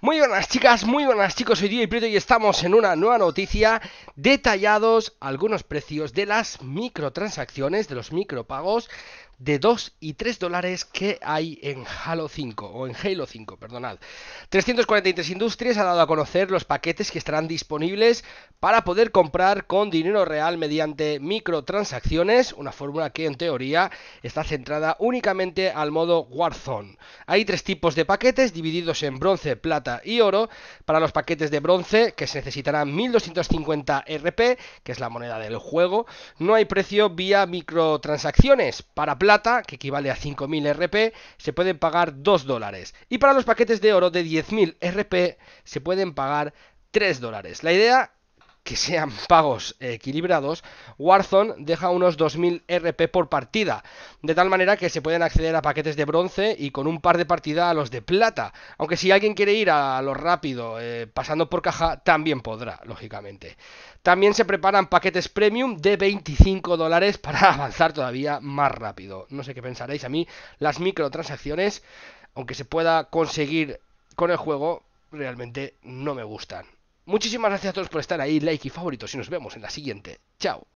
Muy buenas chicas, muy buenas chicos, soy y Prieto y estamos en una nueva noticia detallados algunos precios de las microtransacciones, de los micropagos de 2 y 3 dólares que hay en Halo 5 o en Halo 5, perdonad. 343 Industries ha dado a conocer los paquetes que estarán disponibles para poder comprar con dinero real mediante microtransacciones, una fórmula que en teoría está centrada únicamente al modo Warzone. Hay tres tipos de paquetes divididos en bronce, plata y oro. Para los paquetes de bronce, que se necesitarán 1250 RP, que es la moneda del juego, no hay precio vía microtransacciones. Para plata, que equivale a 5000 RP, se pueden pagar 2 dólares. Y para los paquetes de oro de 10.000 RP, se pueden pagar 3 dólares. La idea que sean pagos equilibrados, Warzone deja unos 2.000 RP por partida, de tal manera que se pueden acceder a paquetes de bronce y con un par de partida a los de plata, aunque si alguien quiere ir a lo rápido eh, pasando por caja, también podrá, lógicamente. También se preparan paquetes premium de 25 dólares para avanzar todavía más rápido. No sé qué pensaréis, a mí las microtransacciones, aunque se pueda conseguir con el juego, realmente no me gustan. Muchísimas gracias a todos por estar ahí, like y favoritos y nos vemos en la siguiente. Chao.